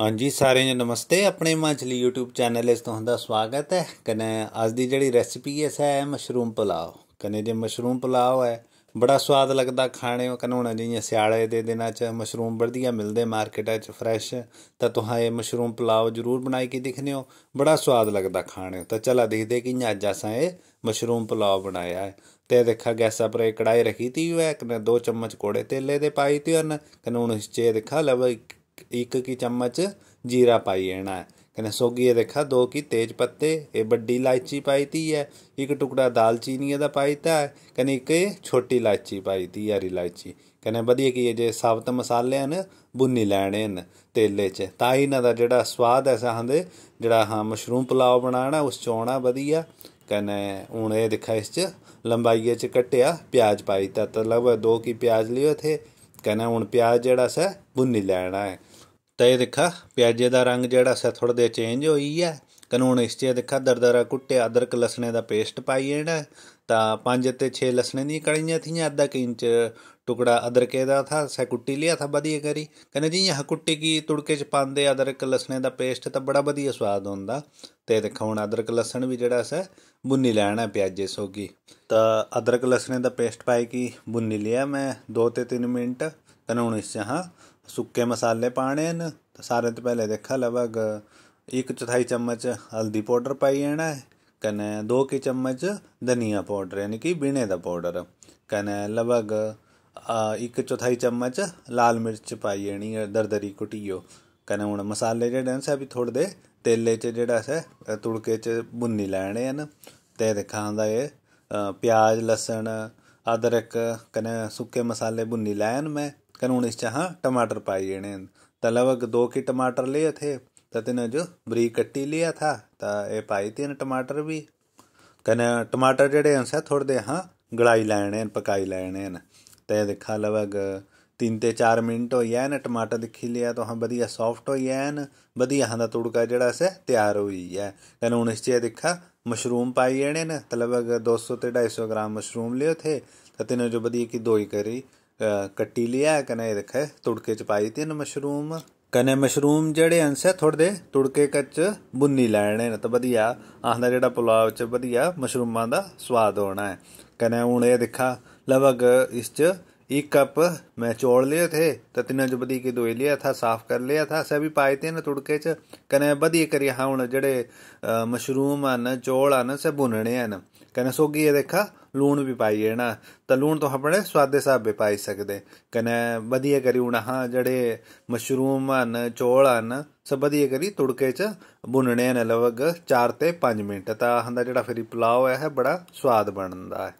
ਹਾਂਜੀ ਸਾਰਿਆਂ ਨੂੰ ਨਮਸਤੇ ਆਪਣੇ ਹਿਮਾਚਲੀ YouTube ਚੈਨਲ 'ਤੇ ਤੁਹਾਡਾ ਸਵਾਗਤ ਹੈ ਕਨੇ ਅੱਜ ਦੀ ਜਿਹੜੀ ਰੈਸਪੀ ਹੈ ਸੈ ਮਸ਼ਰੂਮ ਪਲਾਓ ਕਨੇ ਜੇ ਮਸ਼ਰੂਮ ਪਲਾਓ ਹੈ ਬੜਾ ਸਵਾਦ ਲੱਗਦਾ ਖਾਣੇ ਉਹ ਕਨੋਣਾ ਜਿਹੀਆਂ ਸਿਆਲੇ ਦੇ ਦਿਨਾਂ 'ਚ ਮਸ਼ਰੂਮ ਵਧੀਆ ਮਿਲਦੇ ਮਾਰਕੀਟਾਂ 'ਚ ਫਰੈਸ਼ ਤਾਂ ਤੁਹਾਂ ਇਹ ਮਸ਼ਰੂਮ ਪਲਾਓ ਜ਼ਰੂਰ ਬਣਾਈ ਕੇ ਦੇਖਨੇ ਹੋ ਬੜਾ ਸਵਾਦ ਲੱਗਦਾ ਖਾਣੇ ਤਾਂ ਚਲਾ ਦੇਖਦੇ ਕਿ ਅੱਜ ਅਸਾਂ ਇਹ ਮਸ਼ਰੂਮ ਪਲਾਓ ਬਣਾਇਆ ਹੈ ਤੇ ਦੇਖਾ ਗੈਸਾ ਪਰ ਇੱਕ ਕੜਾਈ ਰੱਖੀ ਤੀ ਹੋਇਆ ਕਨੇ 2 ਚਮਚ ਕੋੜੇ ਤੇਲੇ ਦੇ ਪਾਈ ਤੇ ਹਨ ਕਨੋਣ ਹੁਣ ਇਸ 'ਚ ਦੇਖਾ ਲਵ ਇੱਕ ਕੀ ਚਮਚ ਜੀਰਾ ਪਾਈ ਜਾਣਾ ਕਹਿੰਦਾ ਸੋਗੀ ਇਹ ਦੇਖਾ ਦੋ ਕੀ ਤੇਜ ਪੱਤੇ ਇਹ ਵੱਡੀ ਇਲਾਇਚੀ ਪਾਈਤੀ ਹੈ ਇੱਕ ਟੁਕੜਾ ਦਾਲਚੀਨੀ ਦਾ ਪਾਈਤਾ ਹੈ ਕਹਿੰਦੇ ਇੱਕ ਛੋਟੀ ਇਲਾਇਚੀ ਪਾਈਤੀ ਹੈ ਰੀ ਇਲਾਇਚੀ ਕਹਿੰਦੇ ਵਧੀਆ ਕੀ ਇਹ ਜੇ ਸਾਬਤ ਮਸਾਲੇ ਹਨ ਬੁੰਨੀ ਲੈਣੇ ਹਨ ਤੇਲੇ ਚ ਤਾਂ ਹੀ ਨਾ ਦਾ ਜਿਹੜਾ ਸਵਾਦ ਹੈ ਸਾਹੰਦੇ ਜਿਹੜਾ ਹਾਂ ਮਸ਼ਰੂਮ ਪਲਾਉ ਬਣਾਣਾ ਉਸ ਚੋਣਾ ਵਧੀਆ ਕਹਿੰਦੇ ਹੁਣ ਇਹ ਦੇਖਾ ਇਸ ਚ ਲੰਬਾਈਏ ਚ ਕਟਿਆ ਪਿਆਜ਼ ਪਾਈਤਾ ਤਾਂ ਲਗਭਗ ਦੋ ਕੀ ਪਿਆਜ਼ ਲਿਓ ਥੇ ਕਹਿੰਦੇ ਹੁਣ ਪਿਆਜ਼ ਜਿਹੜਾ ਸੈ ਬੁੰਨੀ ਲੈਣਾ ਹੈ ਤੇ ਇਹ ਦੇਖਾ ਪਿਆਜੇ ਦਾ ਰੰਗ ਜਿਹੜਾ ਸੈ ਥੋੜਾ ਦੇ ਚੇਂਜ ਹੋਈ ਹੈ ਕਾਨੂੰਨ ਇਸ ਤੇ ਦੇਖਾ ਦਰਦਰਾ ਕੁੱਟੇ ਅਦਰਕ ਲਸਣੇ ਦਾ ਪੇਸਟ ਪਾਈ ਇਹਨੇ ਤਾਂ 5 ਤੇ 6 ਲਸਣੇ ਦੀ ਕੜੀਆਂ ਥੀਆਂ ਅੱਧਾ ਇੰਚ ਟੁਕੜਾ ਅਦਰਕੇ ਦਾ ਥਾ ਸੈ ਕੁੱਟੀ ਲਿਆ ਥਾ ਵਧੀਆ ਕਰੀ ਕਹਿੰਦੇ ਜੀ ਇਹ ਕੁੱਟੀ ਕੀ ਤੁੜਕੇ ਚ ਪਾਉਂਦੇ ਅਦਰਕ ਲਸਣੇ ਦਾ ਪੇਸਟ ਤਾਂ ਬੜਾ ਵਧੀਆ ਸਵਾਦ ਹੁੰਦਾ ਤੇ ਦੇਖਾ ਹੁਣ ਅਦਰਕ ਲਸਣ ਵੀ ਜਿਹੜਾ ਸੈ ਬੁੰਨੀ ਲੈਣਾ ਪਿਆਜੇ ਸੋਗੀ ਤਾਂ ਅਦਰਕ ਲਸਣੇ ਦਾ ਪੇਸਟ ਪਾਈ ਕੀ ਬੁੰਨੀ ਲਿਆ ਮੈਂ 2 ਤੇ 3 ਮਿੰਟ ਤਨ ਹੁਣ ਇਸ ਹਾਂ ਸੁੱਕੇ ਮਸਾਲੇ ਪਾਣੇ ਨ ਸਾਰੇ ਤੋਂ ਪਹਿਲੇ ਦੇਖਾ ਲਵਗ 1 4 ਚਮਚ ਹਲਦੀ ਪਾਊਡਰ ਪਾਈ ਜਾਣਾ ਹੈ ਕਨੇ 2 ਕੀ ਚਮਚ ਧਨੀਆ ਪਾਊਡਰ ਯਾਨੀ ਕਿ ਬਿਨੇ ਦਾ ਪਾਊਡਰ ਕਨੇ ਲਵਗ 1 4 ਚਮਚ ਲਾਲ ਮਿਰਚ ਪਾਈ ਜਾਣੀ ਹੈ ਦਰਦਰੀ ਕੁਟੀਓ ਕਨੇ ਹੁਣ ਮਸਾਲੇ ਜਿਹੜੇ ਨੇ ਸਭੀ ਥੋੜ ਦੇ ਤੇਲੇ ਚ ਜਿਹੜਾ ਸੈ ਤੁਲਕੇ ਚ ਬੁੰਨੀ ਲੈਣੇ ਹਨ ਤੇ ਦੇਖਾਂਦਾ ਇਹ ਪਿਆਜ਼ ਲਸਣ ਅਦਰਕ ਕਨੇ ਸੁੱਕੇ ਮਸਾਲੇ ਬੁੰਨੀ ਲੈਣ ਮੈਂ इस चाह टमाटर पाए जणे त लगभग दो की टमाटर लिए थे तो तेने जो बरी कट्टी लिया था त ए पाई थी टमाटर भी कने टमाटर जड़े हैं सा थोड़े दे हाँ गड़ाई लैने पकाई लैने ते देखा लगभग तीन ते चार मिनट हो गया टमाटर दिखी लिया तो हाँ बढ़िया सॉफ्ट हो गया न बढ़िया हाँ तुड़का जड़ा से तैयार हो है कने हूँ इस दिखा मशरूम पाई जने तो लगभग दो सौ ते ढाई सौ ग्राम मशरूम लियो थे तो तेने जो बढ़िया की दोई करी ਕੱਟੀ ਲਿਆ ਕਨੇ ਦੇਖੇ ਤੁੜਕੇ ਚ ਪਾਈ ਤਿੰਨ ਮਸ਼ਰੂਮ ਕਨੇ ਮਸ਼ਰੂਮ ਜਿਹੜੇ ਅੰਸੇ ਦੇ ਤੁੜਕੇ ਕੱਚ ਬੁੰਨੀ ਲੈਣੇ ਨਾ ਤਾਂ ਵਧੀਆ ਆਹਦਾ ਜਿਹੜਾ ਪੁਲਾਵ ਚ ਵਧੀਆ ਮਸ਼ਰੂਮਾਂ ਦਾ ਸਵਾਦ ਆਉਣਾ ਹੈ ਕਨੇ ਹੁਣ ਇਹ ਦੇਖਾ ਲਵਗ ਇਸ ਚ 1 ਕੱਪ ਮੈਂ ਚੋਲ ਲਏ تھے ਤਾਂ ਤਿੰਨਾਂ ਚ ਕੇ ਦੋਏ ਲਿਆ ਥਾ ਸਾਫ ਕਰ ਲਿਆ ਥਾ ਸੇ ਵੀ ਪਾਏ ਤੇ ਨ ਤੁੜਕੇ ਚ ਕਨੇ ਵਧੀਆ ਕਰੀ ਹਾਂ ਹੁਣ ਜਿਹੜੇ ਮਸ਼ਰੂਮ ਹਨ ਚੋਲ ਹਨ ਨ ਸੇ ਬੁੰਨਣੇ ਆ ਨ ਕਨੇ ਸੋਗੀ ਇਹ ਦੇਖਾ ਲੂਣ ਵੀ ਪਾਈ ਜਾਣਾ ਤਾਂ ਲੂਣ ਤੋਂ ਆਪਣੇ ਸਵਾਦ ਦੇ ਹਿਸਾਬ ਪਾਈ ਸਕਦੇ ਕਨੇ ਵਧੀਆ ਕਰੀ ਉਣਾ ਜਿਹੜੇ ਮਸ਼ਰੂਮ ਹਨ ਚੋਲ ਹਨ ਸਭ ਵਧੀਆ ਕਰੀ ਤੁੜਕੇ ਚ ਬੁੰਨਣੇ ਨੇ ਲਵਗ 4 ਤੇ 5 ਮਿੰਟ ਤਾਂ ਹੰਦਾ ਜਿਹੜਾ ਫਰੀ ਪਲਾਉ ਹੈ ਹੈ ਬੜਾ ਸਵਾਦ ਬਣਦਾ ਹੈ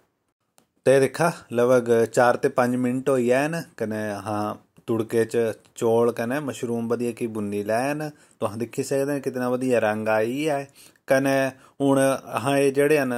ਤੇ ਦੇਖਾ ਲਵਗ 4 ਤੇ 5 ਮਿੰਟ ਹੋਈ ਹੈ ਨਾ ਕਨੇ ਹਾਂ ਤੁੜਕੇ ਚ ਚੋਲ ਕਨੇ ਮਸ਼ਰੂਮ ਵਧੀਆ ਕੀ ਬੁੰਨੀ ਲੈਣ ਤੁਹਾਂ ਦੇਖੀ ਸਕਦੇ ਕਿਤਨਾ ਵਧੀਆ ਰੰਗ ਆਈ ਹੈ ਕਨੇ ਹੁਣ ਹਾਂ ਇਹ ਜਿਹੜੇ ਹਨ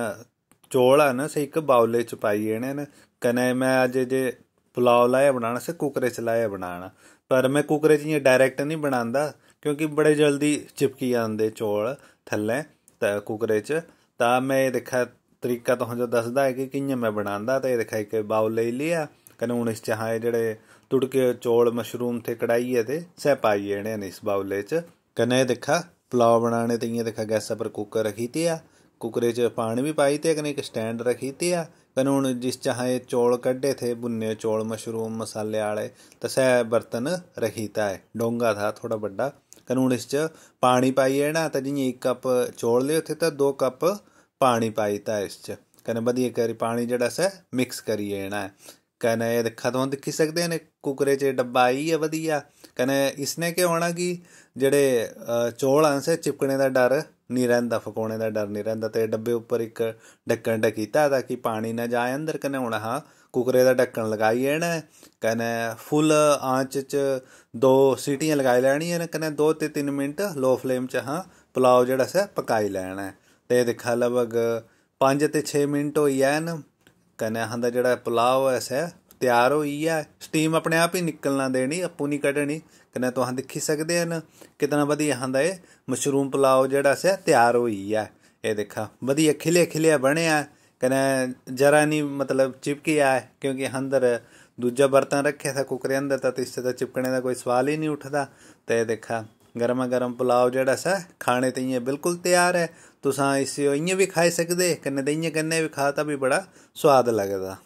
ਚੋਲ ਆ ਨਾ ਸੇ ਇੱਕ ਬਾਉਲੇ ਚ ਪਾਈ ਇਹਨੇ ਨਾ ਕਨੇ ਮੈਂ ਅੱਜ ਜੇ ਪੁਲਾਵ ਲਾਇਆ ਬਣਾਣਾ ਸੇ ਕੁਕਰੇ ਚ ਲਾਇਆ ਬਣਾਣਾ ਪਰ ਮੈਂ ਕੁਕਰੇ ਚ ਇਹ ਡਾਇਰੈਕਟ ਨਹੀਂ ਬਣਾਉਂਦਾ ਕਿਉਂਕਿ ਬੜੇ ਜਲਦੀ ਚਿਪਕੀ ਜਾਂਦੇ ਚੋਲ ਥੱਲੇ ਤਾਂ ਕੁਕਰੇ ਚ ਤਾਂ ਮੈਂ ਇਹ ਦੇਖਾ ਤਰੀਕਾ ਤੋਂ ਜੋ ਦੱਸਦਾ ਹੈ ਕਿ ਕਿਵੇਂ ਮੈਂ ਬਣਾਉਂਦਾ ਤਾਂ ਇਹ ਦੇਖਾ ਇੱਕ ਬਾਉਲੇ ਲਿਆ ਕਨੇ ਹੁਣ ਇਸ ਚ ਹਾਂ ਜਿਹੜੇ ਤੁੜਕੇ ਚੋਲ ਮਸ਼ਰੂਮ ਤੇ ਕੜਾਈ ਹੈ ਤੇ ਸੇ ਪਾਈ ਇਹਨੇ ਇਸ ਬਾਉਲੇ ਚ ਕਨੇ ਦੇਖਾ ਪੁਲਾਵ ਬਣਾਣੇ ਤੇ ਇਹ ਦੇਖਾ ਗੈਸ ਪਰ ਕੁੱਕਰ ਰੱਖੀ ਤੇ ਆ ਕੁਕਰੇ ਚ ਪਾਣੀ ਵੀ ਪਾਈ ਤੇ ਇੱਕ ਸਟੈਂਡ ਰੱਖੀ ਤੇ ਆ ਕਨੂਨ ਜਿਸ ਚਾਹੇ ਚੋਲ ਕੱਢੇ ਥੇ ਬੁੰਨੇ ਚੋਲ ਮਸ਼ਰੂਮ ਮਸਾਲੇ ਵਾਲੇ ਤਸੈ ਬਰਤਨ ਰਹੀਤਾ ਹੈ ਡੋਂਗਾ ਥਾ ਥੋੜਾ ਵੱਡਾ ਕਨੂਨ ਇਸ ਚ ਪਾਣੀ ਪਾਈਏ ਨਾ ਤਾਂ ਜਿਹੀ ਇੱਕ ਕੱਪ ਚੋਲ ਲਏ ਉਥੇ ਤਾਂ ਦੋ ਕੱਪ ਪਾਣੀ ਪਾਈਤਾ ਇਸ ਚ ਕਨੇ ਵਧੀਆ ਕਰੀ ਪਾਣੀ ਜਿਹੜਾ ਸੈ ਮਿਕਸ ਕਰੀਏ ਨਾ ਕਹਨੇ ਦੇਖਾ ਤੋਂ ਦਿਖੀ ਸਕਦੇ ਨੇ ਕੁਕਰੇ 'ਚ ਡੱਬਾ ਆਈ ਹੈ ਵਧੀਆ ਕਹਨੇ ਇਸਨੇ ਕਿ ਹੋਣਾ ਕਿ ਜਿਹੜੇ ਚੋਲ ਆਂ ਸੇ ਚਿਪਕਣੇ ਦਾ ਡਰ ਨਹੀਂ ਰਹਿੰਦਾ ਫਕੋਣੇ ਦਾ ਡਰ ਨਹੀਂ ਰਹਿੰਦਾ ਤੇ ਡੱਬੇ ਉੱਪਰ ਇੱਕ ਢੱਕਣ ਢਕੀਤਾ ਤਾਂ ਕਿ ਪਾਣੀ ਨਾ ਜਾਏ ਅੰਦਰ ਕਨੇ ਹੁਣ ਹਾਂ ਕੁਕਰੇ ਦਾ ਢੱਕਣ ਲਗਾਈ ਹੈ ਨਾ ਫੁੱਲ ਆਂਚ 'ਚ ਦੋ ਸੀਟੀਆਂ ਲਗਾਈ ਲੈਣੀ ਹੈ ਨਾ ਦੋ ਤੇ 3 ਮਿੰਟ ਲੋ ਫਲੇਮ 'ਚ ਹਾਂ ਪਲਾਉ ਜਿਹੜਾ ਸੇ ਪਕਾਈ ਲੈਣਾ ਤੇ ਦਿਖਾ ਲਵਗ 5 ਤੇ 6 ਮਿੰਟ ਹੋਈ ਐਨ ਕਨਿਆਂ ਦਾ ਜਿਹੜਾ ਪੁਲਾਵ ਐਸ ਹੈ ਤਿਆਰ ਹੋਈ ਐ ਸਟੀਮ ਆਪਣੇ ਆਪ ਹੀ ਨਿਕਲਣਾ ਦੇਣੀ ਆਪੂ ਨਹੀਂ ਕੱਢਣੀ ਕਨਿਆਂ ਤੁਹਾਨੂੰ ਦੇਖੀ ਸਕਦੇ ਹਨ ਕਿਤਨਾ ਵਧੀਆ ਹੁੰਦਾ ਇਹ ਮਸ਼ਰੂਮ ਪੁਲਾਵ ਜਿਹੜਾ ਸਿਆ ਤਿਆਰ ਹੋਈ ਐ ਇਹ ਦੇਖਾ ਵਧੀਆ ਖਿਲੇ ਖਿਲੇ ਬਣਿਆ ਕਨਿਆਂ ਜਰਾ ਨਹੀਂ ਮਤਲਬ ਚਿਪਕਿਆ ਕਿਉਂਕਿ ਅੰਦਰ ਦੂਜਾ ਬਰਤਨ ਰੱਖਿਆ ਸੀ ਕੁਕਰੇ ਅੰਦਰ ਤਾਂ ਇਸ ਦਾ ਚਿਪਕਣੇ ਦਾ ਕੋਈ ਸਵਾਲ ਹੀ ਨਹੀਂ ਉੱਠਦਾ ਤੇ ਇਹ ਦੇਖਾ ਗਰਮਾ ਗਰਮ ਪੁਲਾਵ ਜਿਹੜਾ ਸਿਆ ਖਾਣੇ ਤੇ ਹੀ ਬਿਲਕੁਲ ਤਿਆਰ ਹੈ ਤੁਸੀਂ ਇਸੇ ਇੰਨੇ ਵੀ ਖਾ ਸਕਦੇ ਕਿ ਨਦੇਈਆਂ ਕੰਨੇ ਵੀ ਖਾਤਾ ਵੀ ਬੜਾ ਸਵਾਦ ਲੱਗਦਾ